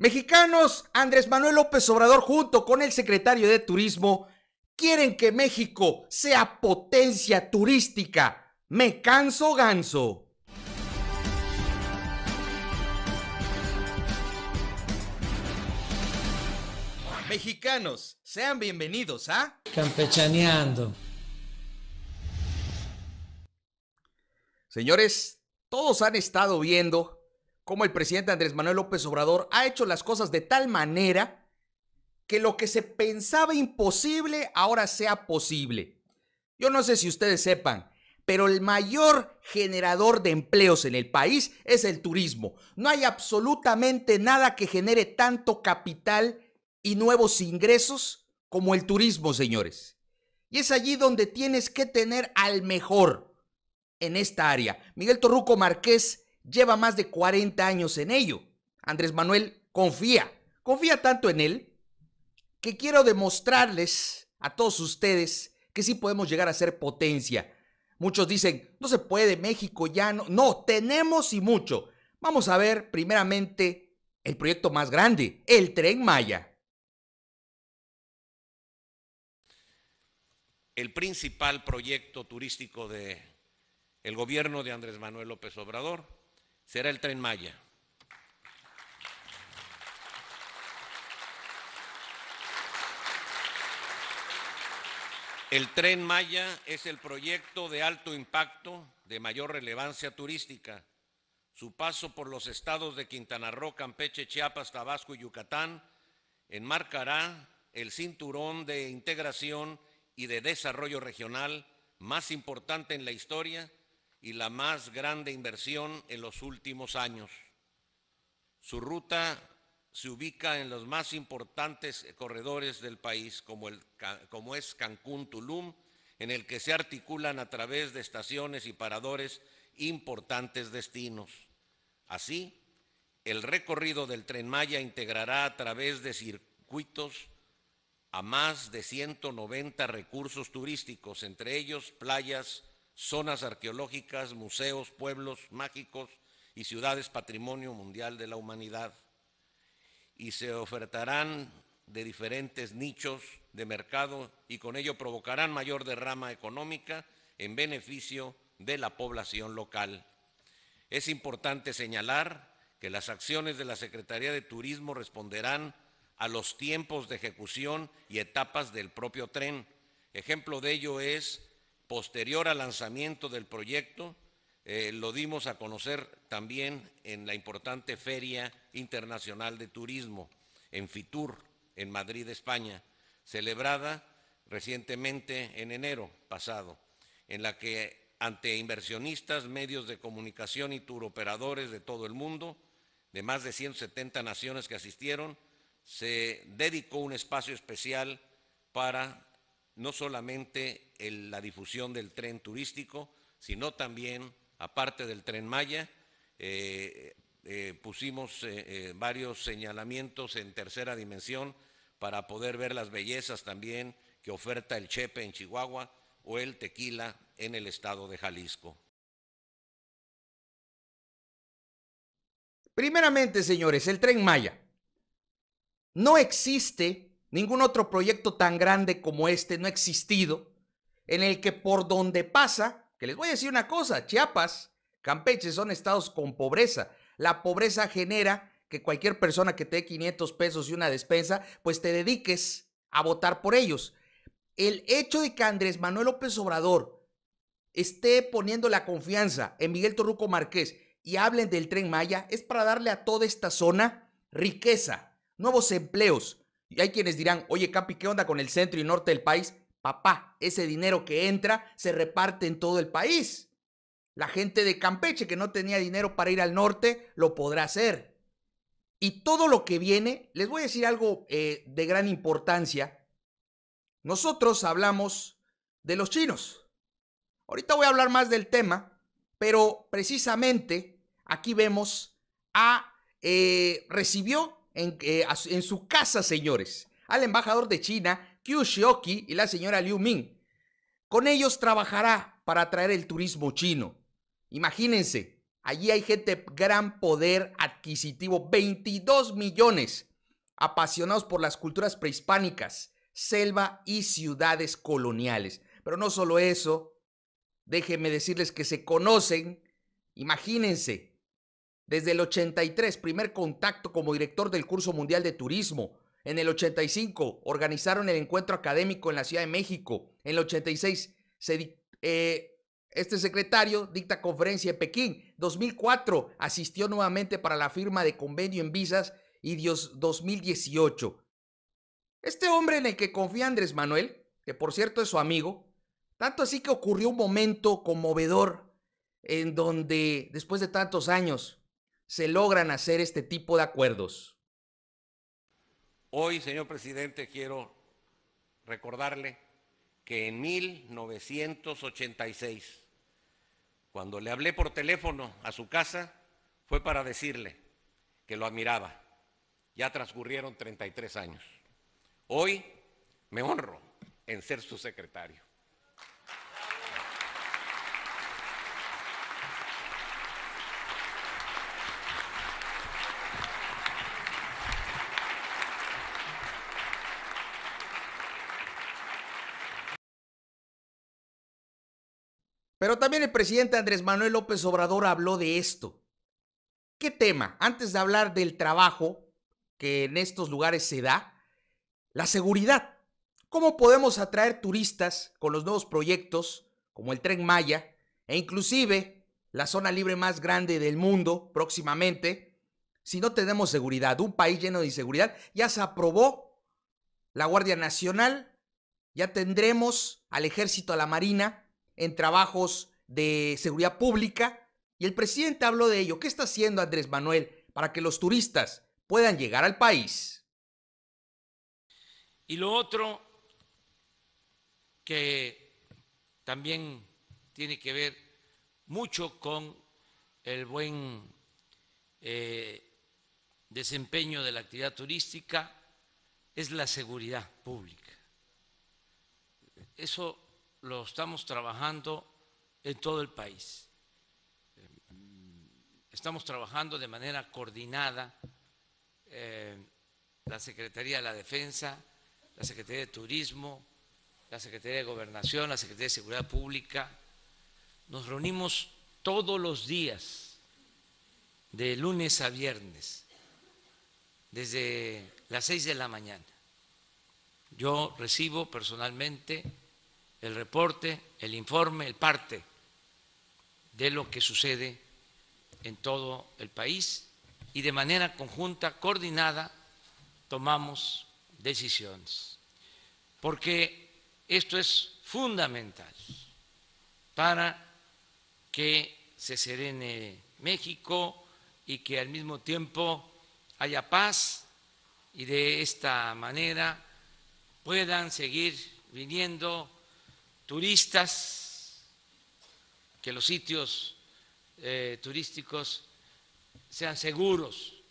Mexicanos, Andrés Manuel López Obrador junto con el secretario de Turismo quieren que México sea potencia turística. Me canso ganso. Mexicanos, sean bienvenidos a Campechaneando. Señores, todos han estado viendo como el presidente Andrés Manuel López Obrador ha hecho las cosas de tal manera que lo que se pensaba imposible ahora sea posible. Yo no sé si ustedes sepan, pero el mayor generador de empleos en el país es el turismo. No hay absolutamente nada que genere tanto capital y nuevos ingresos como el turismo, señores. Y es allí donde tienes que tener al mejor en esta área. Miguel Torruco Márquez lleva más de 40 años en ello. Andrés Manuel confía, confía tanto en él que quiero demostrarles a todos ustedes que sí podemos llegar a ser potencia. Muchos dicen, no se puede, México ya no. No, tenemos y mucho. Vamos a ver primeramente el proyecto más grande, el tren Maya. El principal proyecto turístico de gobierno de Andrés Manuel López Obrador será el tren Maya. El tren Maya es el proyecto de alto impacto de mayor relevancia turística. Su paso por los estados de Quintana Roo, Campeche, Chiapas, Tabasco y Yucatán enmarcará el cinturón de integración y de desarrollo regional más importante en la historia y la más grande inversión en los últimos años. Su ruta se ubica en los más importantes corredores del país, como, el, como es Cancún-Tulum, en el que se articulan a través de estaciones y paradores importantes destinos. Así, el recorrido del tren Maya integrará a través de circuitos a más de 190 recursos turísticos, entre ellos playas, zonas arqueológicas, museos, pueblos mágicos y ciudades patrimonio mundial de la humanidad. Y se ofertarán de diferentes nichos de mercado y con ello provocarán mayor derrama económica en beneficio de la población local. Es importante señalar que las acciones de la Secretaría de Turismo responderán a los tiempos de ejecución y etapas del propio tren. Ejemplo de ello es Posterior al lanzamiento del proyecto, eh, lo dimos a conocer también en la importante Feria Internacional de Turismo, en FITUR, en Madrid, España, celebrada recientemente en enero pasado, en la que ante inversionistas, medios de comunicación y turoperadores de todo el mundo, de más de 170 naciones que asistieron, se dedicó un espacio especial para no solamente la difusión del tren turístico, sino también, aparte del tren Maya, eh, eh, pusimos eh, varios señalamientos en tercera dimensión para poder ver las bellezas también que oferta el Chepe en Chihuahua o el tequila en el estado de Jalisco. Primeramente, señores, el tren Maya. No existe Ningún otro proyecto tan grande como este no ha existido, en el que por donde pasa, que les voy a decir una cosa, Chiapas, Campeche son estados con pobreza. La pobreza genera que cualquier persona que te dé 500 pesos y una despensa, pues te dediques a votar por ellos. El hecho de que Andrés Manuel López Obrador esté poniendo la confianza en Miguel Torruco Márquez y hablen del tren Maya es para darle a toda esta zona riqueza, nuevos empleos, y hay quienes dirán, oye Capi, ¿qué onda con el centro y norte del país? Papá, ese dinero que entra se reparte en todo el país. La gente de Campeche que no tenía dinero para ir al norte lo podrá hacer. Y todo lo que viene, les voy a decir algo eh, de gran importancia. Nosotros hablamos de los chinos. Ahorita voy a hablar más del tema, pero precisamente aquí vemos a... Eh, recibió eh, en, su casa, señores, al embajador de China, Qiu Shioki, y la señora Liu Ming. Con ellos trabajará para atraer el turismo chino. Imagínense, allí hay gente de gran poder adquisitivo, 22 millones, apasionados por las culturas prehispánicas, selva y ciudades coloniales. Pero no solo eso, déjenme decirles que se conocen, imagínense, desde el 83, primer contacto como director del curso mundial de turismo. En el 85 organizaron el encuentro académico en la Ciudad de México. En el 86 eh, este secretario dicta conferencia en Pekín. 2004 asistió nuevamente para la firma de convenio en visas y Dios 2018. Este hombre en el que confía Andrés Manuel, que por cierto es su amigo, tanto así que ocurrió un momento conmovedor en donde después de tantos años se logran hacer este tipo de acuerdos? Hoy, señor presidente, quiero recordarle que en 1986, cuando le hablé por teléfono a su casa, fue para decirle que lo admiraba. Ya transcurrieron 33 años. Hoy me honro en ser su secretario. Pero también el presidente Andrés Manuel López Obrador habló de esto. ¿Qué tema? Antes de hablar del trabajo que en estos lugares se da, la seguridad. ¿Cómo podemos atraer turistas con los nuevos proyectos como el tren Maya e inclusive la zona libre más grande del mundo próximamente si no tenemos seguridad? Un país lleno de inseguridad. Ya se aprobó la Guardia Nacional, ya tendremos al ejército, a la Marina, en trabajos de seguridad pública. Y el presidente habló de ello. ¿Qué está haciendo Andrés Manuel para que los turistas puedan llegar al país? Y lo otro que también tiene que ver mucho con el buen eh, desempeño de la actividad turística es la seguridad pública. Eso lo estamos trabajando en todo el país. Estamos trabajando de manera coordinada eh, la Secretaría de la Defensa, la Secretaría de Turismo, la Secretaría de Gobernación, la Secretaría de Seguridad Pública. Nos reunimos todos los días, de lunes a viernes, desde las seis de la mañana. Yo recibo personalmente el reporte, el informe, el parte de lo que sucede en todo el país y de manera conjunta, coordinada, tomamos decisiones. Porque esto es fundamental para que se serene México y que al mismo tiempo haya paz y de esta manera puedan seguir viniendo turistas, que los sitios eh, turísticos sean seguros.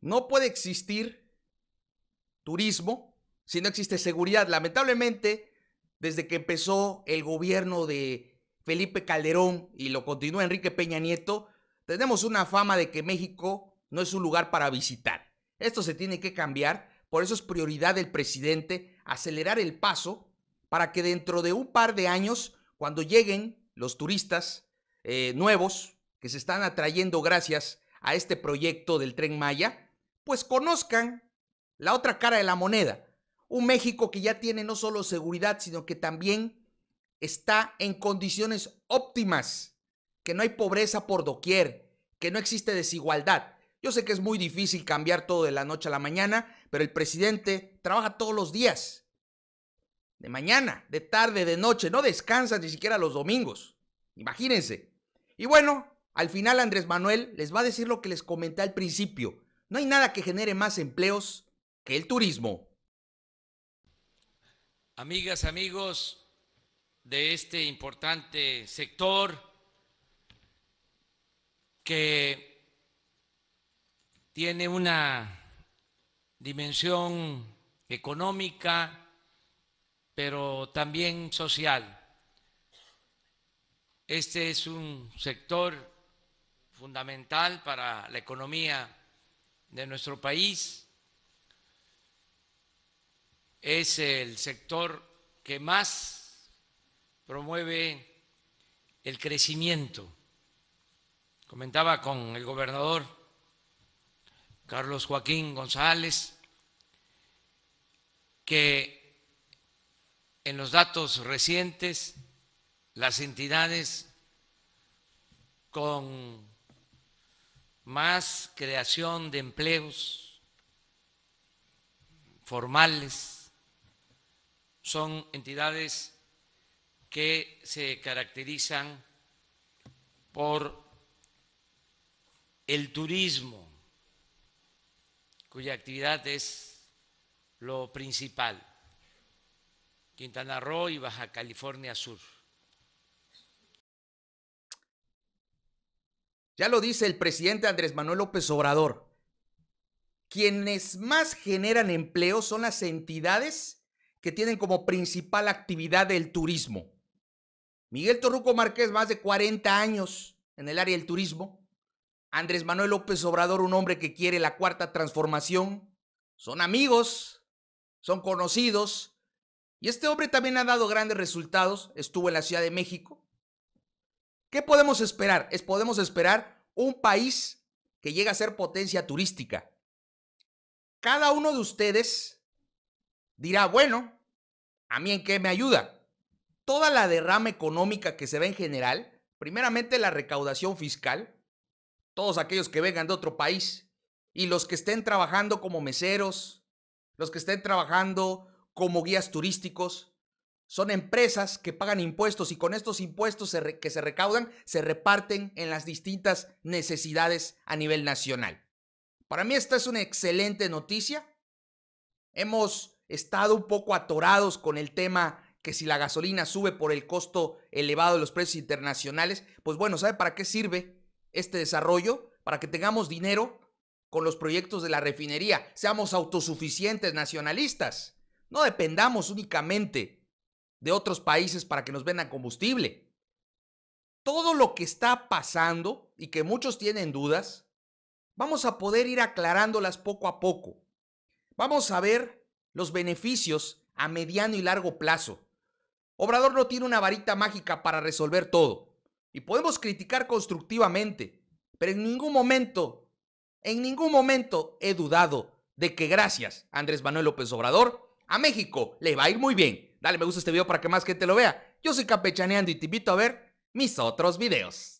No puede existir turismo si no existe seguridad. Lamentablemente, desde que empezó el gobierno de Felipe Calderón y lo continúa Enrique Peña Nieto, tenemos una fama de que México no es un lugar para visitar. Esto se tiene que cambiar, por eso es prioridad del presidente acelerar el paso para que dentro de un par de años, cuando lleguen los turistas eh, nuevos que se están atrayendo gracias a este proyecto del tren Maya, pues conozcan la otra cara de la moneda. Un México que ya tiene no solo seguridad, sino que también está en condiciones óptimas, que no hay pobreza por doquier, que no existe desigualdad. Yo sé que es muy difícil cambiar todo de la noche a la mañana, pero el presidente trabaja todos los días de mañana, de tarde, de noche. No descansan ni siquiera los domingos. Imagínense. Y bueno, al final Andrés Manuel les va a decir lo que les comenté al principio. No hay nada que genere más empleos que el turismo. Amigas, amigos de este importante sector que tiene una dimensión económica, pero también social. Este es un sector fundamental para la economía de nuestro país. Es el sector que más promueve el crecimiento. Comentaba con el gobernador Carlos Joaquín González que en los datos recientes, las entidades con más creación de empleos formales son entidades que se caracterizan por el turismo, cuya actividad es lo principal. Quintana Roo y Baja California Sur. Ya lo dice el presidente Andrés Manuel López Obrador. Quienes más generan empleo son las entidades que tienen como principal actividad el turismo. Miguel Torruco Márquez, más de 40 años en el área del turismo. Andrés Manuel López Obrador, un hombre que quiere la cuarta transformación. Son amigos, son conocidos, y este hombre también ha dado grandes resultados, estuvo en la Ciudad de México. ¿Qué podemos esperar? Es, podemos esperar un país que llega a ser potencia turística. Cada uno de ustedes dirá, bueno, ¿a mí en qué me ayuda? Toda la derrama económica que se ve en general, primeramente la recaudación fiscal, todos aquellos que vengan de otro país y los que estén trabajando como meseros, los que estén trabajando como guías turísticos. Son empresas que pagan impuestos y con estos impuestos que se recaudan se reparten en las distintas necesidades a nivel nacional. Para mí esta es una excelente noticia. Hemos estado un poco atorados con el tema que si la gasolina sube por el costo elevado de los precios internacionales, pues bueno, ¿sabe para qué sirve este desarrollo? Para que tengamos dinero con los proyectos de la refinería, seamos autosuficientes nacionalistas. No dependamos únicamente de otros países para que nos vendan combustible. Todo lo que está pasando y que muchos tienen dudas, vamos a poder ir aclarándolas poco a poco. Vamos a ver los beneficios a mediano y largo plazo. Obrador no tiene una varita mágica para resolver todo. Y podemos criticar constructivamente, pero en ningún momento, en ningún momento he dudado de que gracias Andrés Manuel López Obrador a México le va a ir muy bien. Dale me gusta este video para que más gente lo vea. Yo soy Campechaneando y te invito a ver mis otros videos.